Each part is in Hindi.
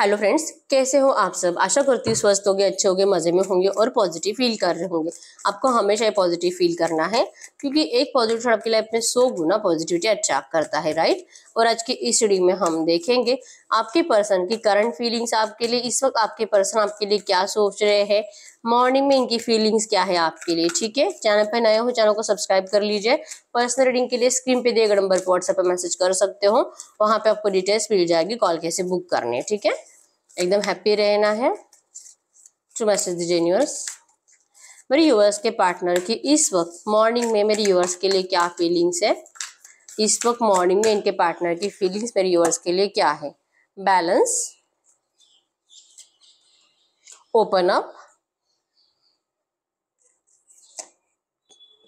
हेलो फ्रेंड्स कैसे हो आप सब आशा करती हूँ स्वस्थ होगे अच्छे होगे मज़े में होंगे और पॉजिटिव फील कर रहे होंगे आपको हमेशा ही पॉजिटिव फील करना है क्योंकि एक पॉजिटिव आपकी लाइफ में सौ गुना पॉजिटिविटी अट्रैक्ट अच्छा करता है राइट और आज की इस रीडिंग में हम देखेंगे आपके पर्सन की करंट फीलिंग्स आपके लिए इस वक्त आपके पर्सन आपके लिए क्या सोच रहे हैं मॉर्निंग में इनकी फीलिंग्स क्या है आपके लिए ठीक है चैनल पर नए हो चैनल को सब्सक्राइब कर लीजिए पर्सनल रीडिंग के लिए स्क्रीन पे दिए गए नंबर पर व्हाट्सएप पर मैसेज कर सकते हो वहां पे आपको डिटेल्स मिल जाएगी कॉल कैसे बुक करने ठीक है एकदम हैप्पी रहना है टू मैसेज दीजिए न्यूअर्स यूवर्स के पार्टनर की इस वक्त मॉर्निंग में मेरे यूवर्स के लिए क्या फीलिंग्स है इस वक्त मॉर्निंग में इनके पार्टनर की फीलिंग्स मेरे यूवर्स के लिए क्या है balance, open up,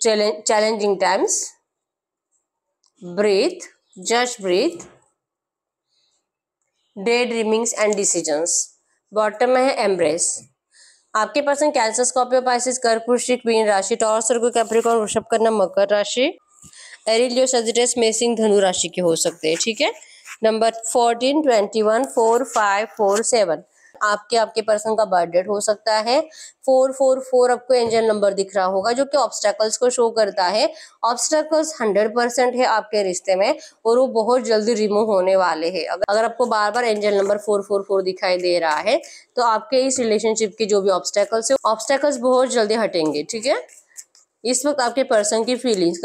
challenge challenging times, breathe, just breathe, daydreamings and decisions. Bottom में है एम्ब्रेस आपके पर्सन कैंसर स्कॉर्पियो पाइसिस कर्कुशिक मीन राशि टॉर्स और कैप्रिकॉन वृषभ करना मकर राशि एरिलियो सजिटेस मेसिंग धनु राशि के हो सकते हैं ठीक है number fourteen twenty one four five four seven आपके आपके पर्सन का बर्थडेट हो सकता है फोर फोर फोर आपको एंजल नंबर दिख रहा होगा जो कि ऑब्स्टेकल्स को शो करता है ऑब्स्टेकल्स हंड्रेड परसेंट है आपके रिश्ते में और वो बहुत जल्दी रिमूव होने वाले हैं अगर आपको बार बार angel number four four four दिखाई दे रहा है तो आपके इस रिलेशनशिप के जो भी ऑब्स्टेकल्स है ऑब्स्टेकल्स बहुत जल्दी हटेंगे ठीक है इस वक्त आपके पर्सन की फीलिंग्स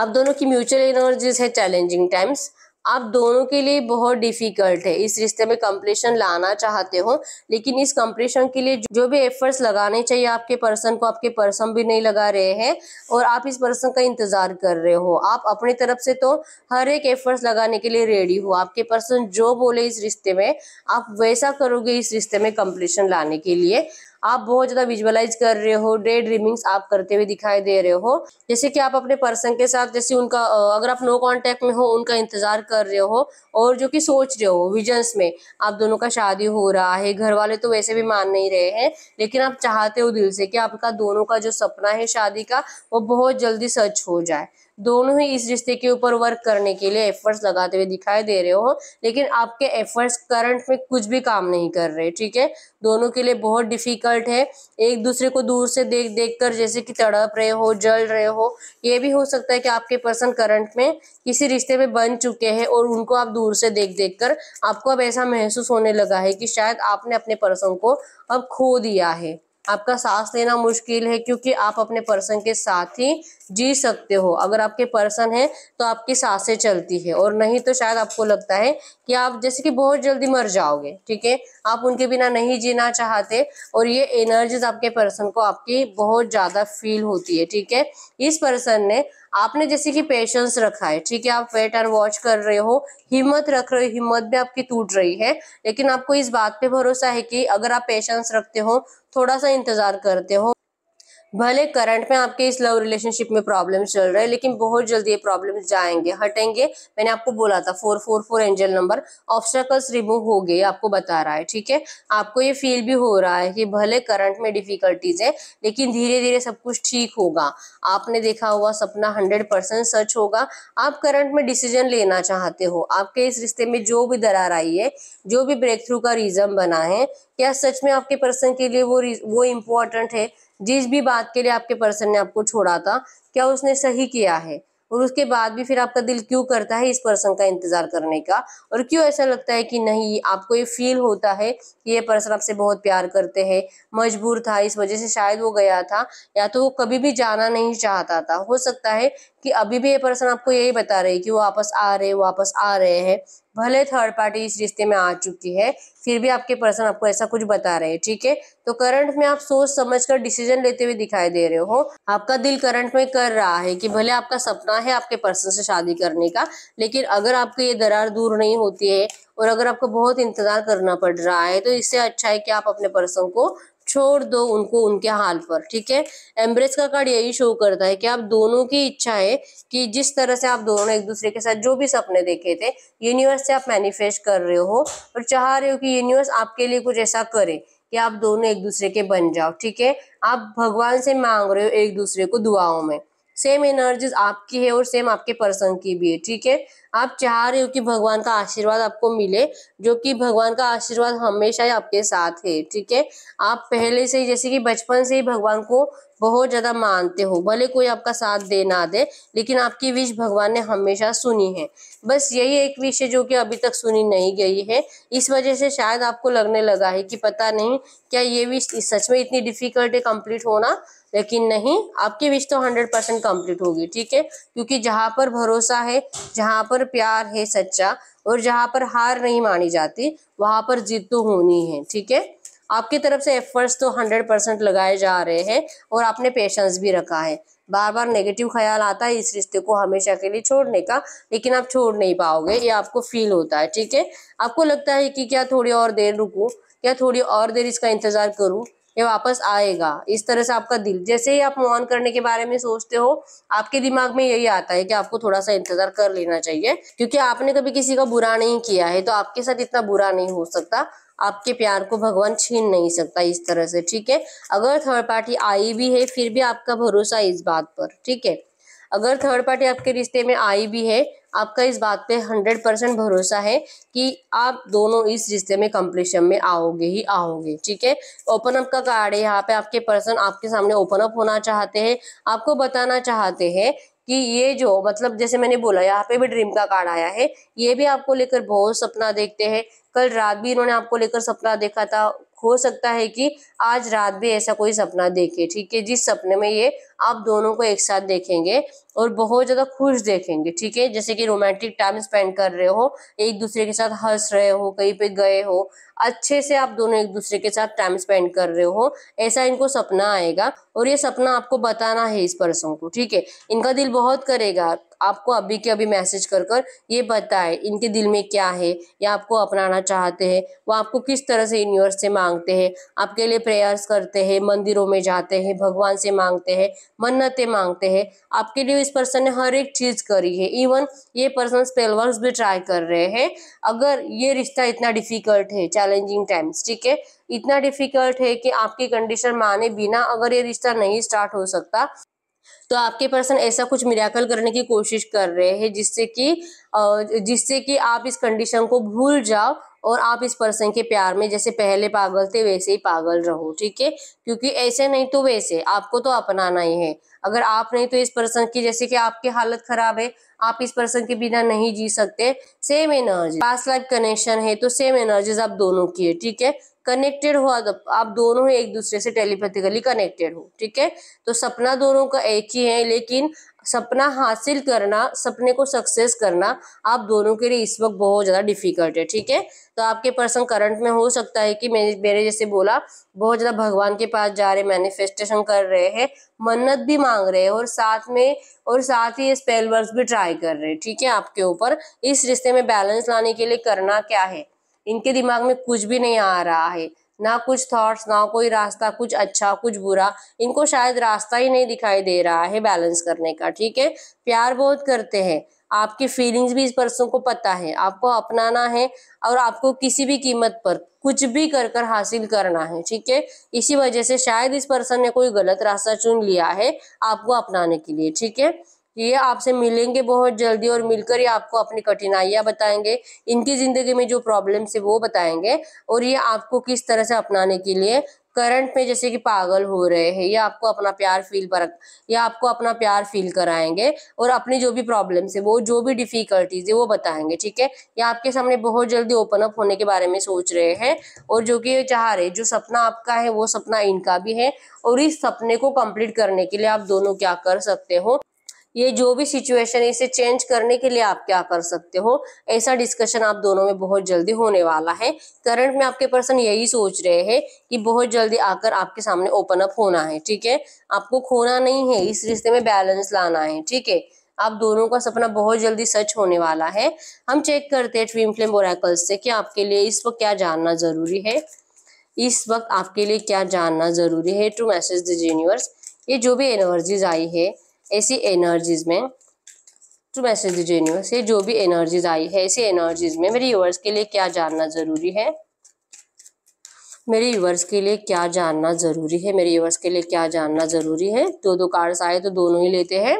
आप दोनों की म्यूचुअल एनर्जीज है चैलेंजिंग टाइम्स आप दोनों के लिए बहुत डिफिकल्ट है इस रिश्ते में कंप्लीशन लाना चाहते हो लेकिन इस कंप्लीशन के लिए जो भी एफर्ट्स लगाने चाहिए आपके पर्सन को आपके पर्सन भी नहीं लगा रहे हैं और आप इस पर्सन का इंतजार कर रहे हो आप अपनी तरफ से तो हर एक एफर्ट्स लगाने के लिए रेडी हो आपके पर्सन जो बोले इस रिश्ते में आप वैसा करोगे इस रिश्ते में कंप्लीशन लाने के लिए आप बहुत ज़्यादा विजुअलाइज कर रहे हो डे ड्रीमिंग्स आप करते हुए दिखाई दे रहे हो जैसे कि आप अपने पर्सन के साथ जैसे उनका अगर आप नो कॉन्टेक्ट में हो उनका इंतज़ार कर रहे हो और जो कि सोच रहे हो विजन्स में आप दोनों का शादी हो रहा है घर वाले तो वैसे भी मान नहीं रहे हैं लेकिन आप चाहते हो दिल से कि आपका दोनों का जो सपना है शादी का वो बहुत जल्दी सच हो जाए दोनों ही इस रिश्ते के ऊपर वर्क करने के लिए एफर्ट्स लगाते हुए दिखाई दे रहे हो लेकिन आपके एफर्ट्स करंट में कुछ भी काम नहीं कर रहे ठीक है दोनों के लिए बहुत डिफिकल्ट है एक दूसरे को दूर से देख देख कर जैसे कि तड़प रहे हो जल रहे हो ये भी हो सकता है कि आपके पर्सन करंट में किसी रिश्ते में बन चुके हैं और उनको आप दूर से देख देख कर आपको अब ऐसा महसूस होने लगा है कि शायद आपने अपने पर्सन को अब खो दिया है आपका सांस लेना मुश्किल है क्योंकि आप अपने पर्सन के साथ ही जी सकते हो अगर आपके पर्सन है तो आपकी सांसें चलती है और नहीं तो शायद आपको लगता है कि आप जैसे कि बहुत जल्दी मर जाओगे ठीक है आप उनके बिना नहीं जीना चाहते और ये एनर्जीज आपके पर्सन को आपकी बहुत ज़्यादा फील होती है ठीक है इस पर्सन ने आपने जैसे कि पेशेंस रखा है ठीक है आप वेट एंड वॉच कर रहे हो हिम्मत रख रहे हो हिम्मत भी आपकी टूट रही है लेकिन आपको इस बात पे भरोसा है कि अगर आप पेशेंस रखते हो थोड़ा सा इंतजार करते हो भले करंट में आपके इस लव रिलेशनशिप में प्रॉब्लम चल रहे है लेकिन बहुत जल्दी ये प्रॉब्लम जाएंगे हटेंगे मैंने आपको बोला था four four four angel number obstacles remove हो गए आपको बता रहा है ठीक है आपको ये फील भी हो रहा है कि भले करंट में डिफिकल्टीज है लेकिन धीरे धीरे सब कुछ ठीक होगा आपने देखा हुआ सपना हंड्रेड सच होगा आप करंट में डिसीजन लेना चाहते हो आपके इस रिश्ते में जो भी दरार आई है जो भी ब्रेक थ्रू का रीजन बना है क्या सच में आपके पर्सन के लिए वो वो इम्पोर्टेंट है जिस भी बात के लिए आपके पर्सन ने आपको छोड़ा था क्या उसने सही किया है और उसके बाद भी फिर आपका दिल क्यों करता है इस पर्सन का इंतजार करने का और क्यों ऐसा लगता है कि नहीं आपको ये फील होता है कि ये पर्सन आपसे बहुत प्यार करते हैं मजबूर था इस वजह से शायद वो गया था या तो वो कभी भी जाना नहीं चाहता था हो सकता है कि अभी भी ये पर्सन आपको यही बता रही है कि वो वापस आ रहे वापस आ रहे हैं भले थर्ड पार्टी इस रिश्ते में आ चुकी है फिर भी आपके पर्सन आपको ऐसा कुछ बता रहे हैं ठीक है तो करंट में आप सोच समझ कर डिसीजन लेते हुए दिखाई दे रहे हो आपका दिल करंट में कर रहा है कि भले आपका सपना है आपके पर्सन से शादी करने का लेकिन अगर आपको ये दरार दूर नहीं होती है और अगर आपको बहुत इंतजार करना पड़ रहा है तो इससे अच्छा है कि आप अपने पर्सन को छोड़ दो उनको उनके हाल पर ठीक है एम्ब्रेस का कार्ड यही शो करता है कि आप दोनों की इच्छा है कि जिस तरह से आप दोनों एक दूसरे के साथ जो भी सपने देखे थे यूनिवर्स से आप मैनिफेस्ट कर रहे हो और चाह रहे हो कि यूनिवर्स आपके लिए कुछ ऐसा करे कि आप दोनों एक दूसरे के बन जाओ ठीक है आप भगवान से मांग रहे हो एक दूसरे को दुआओं में सेम एनर्जीज आपकी है और सेम आपके पर्सन की भी है ठीक है आप चाह रहे हो कि भगवान का आशीर्वाद आपको मिले जो कि भगवान का आशीर्वाद हमेशा ही आपके साथ है ठीक है आप पहले से ही जैसे कि बचपन से ही भगवान को बहुत ज्यादा मानते हो भले कोई आपका साथ दे ना दे लेकिन आपकी विश भगवान ने हमेशा सुनी है बस यही एक विषय है जो कि अभी तक सुनी नहीं गई है इस वजह से शायद आपको लगने लगा है कि पता नहीं क्या ये विश सच में इतनी डिफिकल्ट है कम्प्लीट होना लेकिन नहीं आपकी विश तो हंड्रेड परसेंट कम्प्लीट होगी ठीक है क्योंकि जहाँ पर भरोसा है जहाँ पर पर प्यार है सच्चा और जहां पर हार नहीं मानी जाती वहां पर जीत तो होनी है ठीक है आपकी तरफ से एफर्ट्स तो हंड्रेड परसेंट लगाए जा रहे हैं और आपने पेशेंस भी रखा है बार बार नेगेटिव ख्याल आता है इस रिश्ते को हमेशा के लिए छोड़ने का लेकिन आप छोड़ नहीं पाओगे ये आपको फील होता है ठीक है आपको लगता है कि क्या थोड़ी और देर रुकू क्या थोड़ी और देर इसका इंतजार करूँ ये वापस आएगा इस तरह से आपका दिल जैसे ही आप मौन करने के बारे में सोचते हो आपके दिमाग में यही आता है कि आपको थोड़ा सा इंतजार कर लेना चाहिए क्योंकि आपने कभी किसी का बुरा नहीं किया है तो आपके साथ इतना बुरा नहीं हो सकता आपके प्यार को भगवान छीन नहीं सकता इस तरह से ठीक है अगर थर्ड पार्टी आई भी है फिर भी आपका भरोसा इस बात पर ठीक है अगर थर्ड पार्टी आपके रिश्ते में आई भी है आपका इस बात पे हंड्रेड परसेंट भरोसा है कि आप दोनों इस रिश्ते में कंप्लीशन में आओगे ही आओगे ठीक है ओपन अप का कार्ड है यहाँ पे आपके पर्सन आपके सामने ओपन अप होना चाहते हैं आपको बताना चाहते हैं कि ये जो मतलब जैसे मैंने बोला यहाँ पे भी ड्रीम का कार्ड आया है ये भी आपको लेकर बहुत सपना देखते हैं कल रात भी इन्होंने आपको लेकर सपना देखा था हो सकता है कि आज रात भी ऐसा कोई सपना देखे ठीक है जिस सपने में ये आप दोनों को एक साथ देखेंगे और बहुत ज्यादा खुश देखेंगे ठीक है जैसे कि रोमांटिक टाइम स्पेंड कर रहे हो एक दूसरे के साथ हंस रहे हो कहीं पे गए हो अच्छे से आप दोनों एक दूसरे के साथ टाइम स्पेंड कर रहे हो ऐसा इनको सपना आएगा और ये सपना आपको बताना है इस पर्सन को ठीक है इनका दिल बहुत करेगा आपको अभी के अभी मैसेज कर कर ये बताए इनके दिल में क्या है या आपको अपनाना चाहते हैं वो आपको किस तरह से यूनिवर्स से मांगते हैं आपके लिए प्रेयर्स करते हैं मंदिरों में जाते हैं भगवान से मांगते हैं मन्नतें मांगते हैं आपके लिए इस पर्सन ने हर एक चीज करी है इवन ये पर्सन स्पेल वर्क भी ट्राई कर रहे हैं अगर ये रिश्ता इतना डिफिकल्ट है चैलेंजिंग टाइम्स ठीक है इतना डिफिकल्ट है कि आपकी कंडीशन माने बिना अगर ये रिश्ता नहीं स्टार्ट हो सकता तो आपके पर्सन ऐसा कुछ मिराकल करने की कोशिश कर रहे हैं जिससे कि जिससे कि आप इस कंडीशन को भूल जाओ और आप इस पर्सन के प्यार में जैसे पहले पागल थे वैसे ही पागल रहो ठीक है क्योंकि ऐसे नहीं तो वैसे आपको तो अपनाना ही है अगर आप नहीं तो इस पर्सन की जैसे कि आपकी हालत खराब है आप इस पर्सन के बिना नहीं जी सकते सेम एनर्जी पास लाइफ कनेक्शन है तो सेम एनर्जीज आप दोनों की है ठीक है कनेक्टेड हो आप दोनों ही एक दूसरे से टेलीपैथिकली कनेक्टेड हो ठीक है तो सपना दोनों का एक ही है लेकिन सपना हासिल करना सपने को सक्सेस करना आप दोनों के लिए इस वक्त बहुत ज़्यादा डिफिकल्ट है ठीक है तो आपके पर्सन करंट में हो सकता है कि मैंने मेरे जैसे बोला बहुत ज़्यादा भगवान के पास जा रहे मैनिफेस्टेशन कर रहे हैं मन्नत भी मांग रहे हैं और साथ में और साथ ही स्पेल वर्ड्स भी ट्राई कर रहे हैं ठीक है आपके ऊपर इस रिश्ते में बैलेंस लाने के लिए करना क्या है इनके दिमाग में कुछ भी नहीं आ रहा है ना कुछ थॉट्स ना कोई रास्ता कुछ अच्छा कुछ बुरा इनको शायद रास्ता ही नहीं दिखाई दे रहा है बैलेंस करने का ठीक है प्यार बहुत करते हैं आपकी फीलिंग्स भी इस पर्सन को पता है आपको अपनाना है और आपको किसी भी कीमत पर कुछ भी कर कर हासिल करना है ठीक है इसी वजह से शायद इस पर्सन ने कोई गलत रास्ता चुन लिया है आपको अपनाने के लिए ठीक है ये आपसे मिलेंगे बहुत जल्दी और मिलकर ये आपको अपनी कठिनाइयाँ बताएंगे इनकी ज़िंदगी में जो प्रॉब्लम्स है वो बताएंगे और ये आपको किस तरह से अपनाने के लिए करंट में जैसे कि पागल हो रहे हैं या आपको अपना प्यार फील पर या आपको अपना प्यार फील कराएंगे और अपनी जो भी प्रॉब्लम्स है वो जो भी डिफ़िकल्टीज है वो बताएंगे ठीक है या आपके सामने बहुत जल्दी ओपन अप होने के बारे में सोच रहे हैं और जो कि चाह रहे जो सपना आपका है वो सपना इनका भी है और इस सपने को कंप्लीट करने के लिए आप दोनों क्या कर सकते हो ये जो भी सिचुएशन है इसे चेंज करने के लिए आप क्या कर सकते हो ऐसा डिस्कशन आप दोनों में बहुत जल्दी होने वाला है करंट में आपके पर्सन यही सोच रहे हैं कि बहुत जल्दी आकर आपके सामने ओपन अप होना है ठीक है आपको खोना नहीं है इस रिश्ते में बैलेंस लाना है ठीक है आप दोनों का सपना बहुत जल्दी सच होने वाला है हम चेक करते हैं ट्वीम फ्लेम ओरेकल्स से कि आपके लिए इस वक्त क्या जानना जरूरी है इस वक्त आपके लिए क्या जानना जरूरी है टू मैसेज दिज यूनिवर्स ये जो भी एनर्जीज आई है ऐसी एनर्जीज में टू मैसेज दीजिए यूनिवर्स ये जो भी एनर्जीज आई है ऐसी एनर्जीज में मेरे यूवर्स के लिए क्या जानना ज़रूरी है मेरे यूवर्स के लिए क्या जानना ज़रूरी है मेरे यूवर्स के लिए क्या जानना ज़रूरी है दो दो कार्ड्स आए तो दोनों ही लेते हैं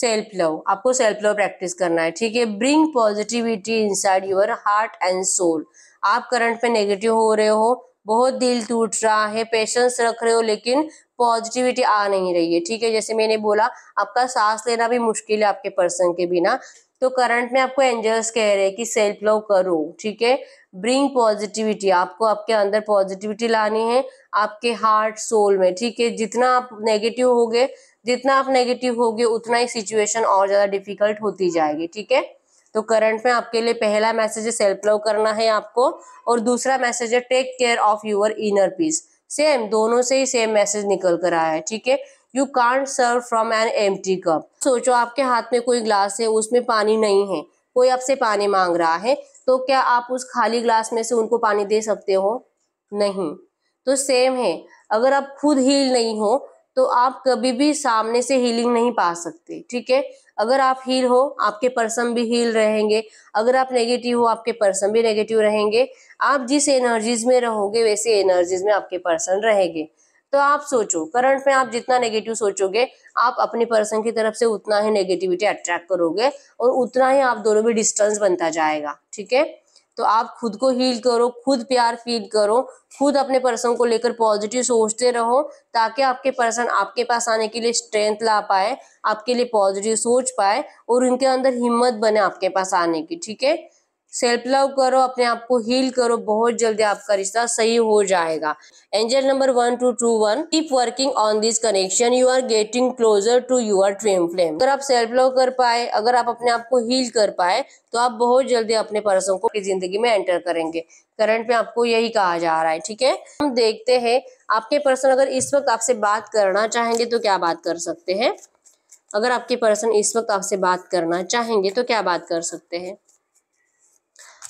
सेल्फ लव आपको सेल्फ लव प्रैक्टिस करना है ठीक है bring positivity inside your heart and soul आप करंट पे नेगेटिव हो रहे हो बहुत दिल टूट रहा है पेशेंस रख रहे हो लेकिन पॉजिटिविटी आ नहीं रही है ठीक है जैसे मैंने बोला आपका सांस लेना भी मुश्किल है आपके पर्सन के बिना तो करंट में आपको एंजल्स कह रहे हैं कि सेल्फ लव करो ठीक है ब्रिंग पॉजिटिविटी आपको आपके अंदर पॉजिटिविटी लानी है आपके हार्ट सोल में ठीक है जितना आप नेगेटिव होगे जितना आप नेगेटिव होगे उतना ही सिचुएशन और ज़्यादा डिफिकल्ट होती जाएगी ठीक है तो करंट में आपके लिए पहला मैसेज है सेल्फ लव करना है आपको और दूसरा मैसेज है take care of your inner peace same दोनों से ही सेम मैसेज निकल कर आया है ठीक है you can't serve from an एम कप सोचो आपके हाथ में कोई ग्लास है उसमें पानी नहीं है कोई आपसे पानी मांग रहा है तो क्या आप उस खाली ग्लास में से उनको पानी दे सकते हो नहीं तो सेम है अगर आप खुद हील नहीं हो तो आप कभी भी सामने से हीलिंग नहीं पा सकते ठीक है अगर आप हील हो आपके पर्सन भी हील रहेंगे अगर आप नेगेटिव हो आपके पर्सन भी नेगेटिव रहेंगे आप जिस एनर्जीज में रहोगे वैसे एनर्जीज में आपके पर्सन रहेंगे तो आप सोचो करंट में आप जितना नेगेटिव सोचोगे आप अपने पर्सन की तरफ से उतना ही नेगेटिविटी अट्रैक्ट करोगे और उतना ही आप दोनों में डिस्टेंस बनता जाएगा ठीक है तो आप खुद को हील करो खुद प्यार फील करो खुद अपने पर्सन को लेकर पॉजिटिव सोचते रहो ताकि आपके पर्सन आपके पास आने के लिए स्ट्रेंथ ला पाए आपके लिए पॉजिटिव सोच पाए और उनके अंदर हिम्मत बने आपके पास आने की ठीक है सेल्फ लव करो अपने आप को हील करो बहुत जल्दी आपका रिश्ता सही हो जाएगा angel number one two two one keep working on this connection you are getting closer to your dream flame अगर आप सेल्फ लव कर पाए अगर आप अपने आप को हील कर पाए तो आप बहुत जल्दी अपने पर्सन को जिंदगी में एंटर करेंगे करंट में आपको यही कहा जा रहा है ठीक है हम देखते हैं आपके पर्सन अगर इस वक्त आपसे बात करना चाहेंगे तो क्या बात कर सकते हैं अगर आपके पर्सन इस वक्त आपसे बात करना चाहेंगे तो क्या बात कर सकते हैं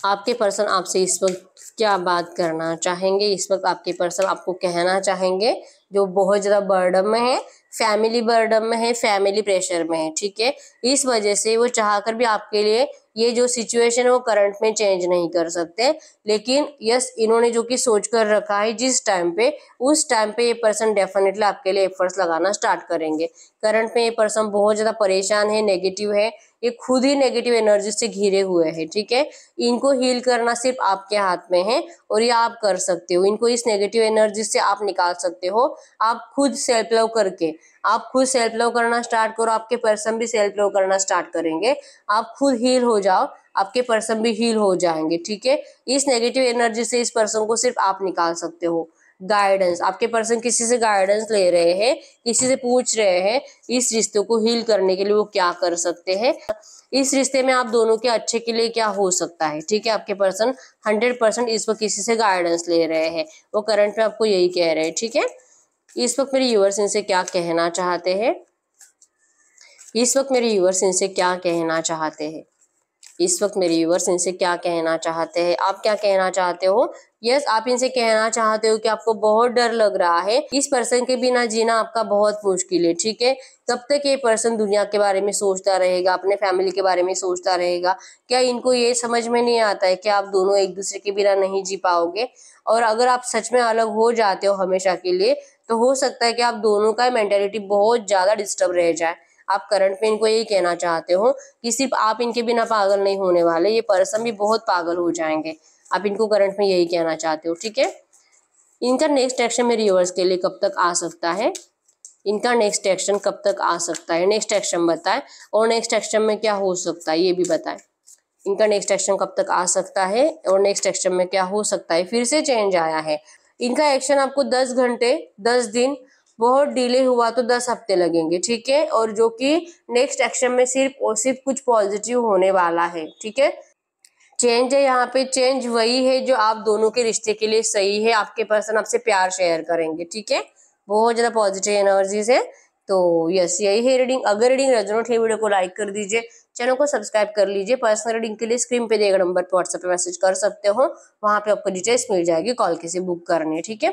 आपके पर्सन आपसे इस वक्त क्या बात करना चाहेंगे इस वक्त आपके पर्सन आपको कहना चाहेंगे जो बहुत ज़्यादा बर्डम में है फैमिली बर्डम में है फैमिली प्रेशर में है ठीक है इस वजह से वो चाह कर भी आपके लिए ये जो सिचुएशन है वो करंट में चेंज नहीं कर सकते लेकिन यस इन्होंने जो कि सोच कर रखा है जिस टाइम पे उस टाइम पे ये पर्सन डेफिनेटली आपके लिए एफर्ट्स लगाना स्टार्ट करेंगे करंट में ये पर्सन बहुत ज़्यादा परेशान है नेगेटिव है ये खुद ही नेगेटिव एनर्जी से घिरे हुए हैं ठीक है इनको हील करना सिर्फ आपके हाथ में है और ये आप कर सकते हो इनको इस नेगेटिव एनर्जी से आप निकाल सकते हो आप खुद सेल्फ लव करके आप खुद सेल्फ लव करना स्टार्ट करो आपके पर्सन भी सेल्फ लव करना स्टार्ट करेंगे आप खुद हील हो जाओ आपके पर्सन भी हील हो जाएंगे ठीक है इस नेगेटिव एनर्जी से इस पर्सन को सिर्फ आप निकाल सकते हो गाइडेंस आपके पर्सन किसी से गाइडेंस ले रहे हैं किसी से पूछ रहे हैं इस रिश्ते को हील करने के लिए वो क्या कर सकते हैं इस रिश्ते में आप दोनों के अच्छे के लिए क्या हो सकता है ठीक है आपके पर्सन हंड्रेड परसेंट इस वक्त किसी से गाइडेंस ले रहे हैं वो करंट में आपको यही कह रहे हैं ठीक है इस वक्त मेरे यूवर्स इनसे क्या कहना चाहते हैं इस वक्त मेरे यूवर्स इनसे क्या कहना चाहते हैं इस वक्त मेरे व्यूवर्स इनसे क्या कहना चाहते हैं आप क्या कहना चाहते हो यस yes, आप इनसे कहना चाहते हो कि आपको बहुत डर लग रहा है इस पर्सन के बिना जीना आपका बहुत मुश्किल है ठीक है तब तक ये पर्सन दुनिया के बारे में सोचता रहेगा अपने फैमिली के बारे में सोचता रहेगा क्या इनको ये समझ में नहीं आता है कि आप दोनों एक दूसरे के बिना नहीं जी पाओगे और अगर आप सच में अलग हो जाते हो हमेशा के लिए तो हो सकता है कि आप दोनों का मेंटेलिटी बहुत ज़्यादा डिस्टर्ब रह जाए आप करंट में इनको यही कहना चाहते हो कि सिर्फ आप इनके बिना पागल नहीं होने वाले ये पर्सन भी बहुत पागल हो जाएंगे आप इनको करंट में यही कहना चाहते हो ठीक है इनका नेक्स्ट एक्शन में रिवर्स के लिए कब तक आ सकता है इनका नेक्स्ट एक्शन कब तक आ सकता है नेक्स्ट एक्शन बताए और नेक्स्ट एक्शन में क्या हो सकता है ये भी बताए इनका नेक्स्ट एक्शन कब तक आ सकता है और नेक्स्ट एक्शन में क्या हो सकता है फिर से चेंज आया है इनका एक्शन आपको दस घंटे दस दिन बहुत डिले हुआ तो दस हफ्ते लगेंगे ठीक है और जो कि नेक्स्ट एक्शन में सिर्फ और सिर्फ कुछ पॉजिटिव होने वाला है ठीक है चेंज है यहाँ पे चेंज वही है जो आप दोनों के रिश्ते के लिए सही है आपके पर्सन आपसे प्यार शेयर करेंगे ठीक है बहुत ज़्यादा पॉजिटिव एनर्जीज है तो यस यही है रीडिंग अगर रीडिंग रेजोनेट है वीडियो को लाइक कर दीजिए चैनल को सब्सक्राइब कर लीजिए पर्सनल रीडिंग के लिए स्क्रीन पे देगा नंबर पर व्हाट्सएप पे मैसेज कर सकते हो वहां पे आपको डिटेल्स मिल जाएगी कॉल किसी बुक करने ठीक है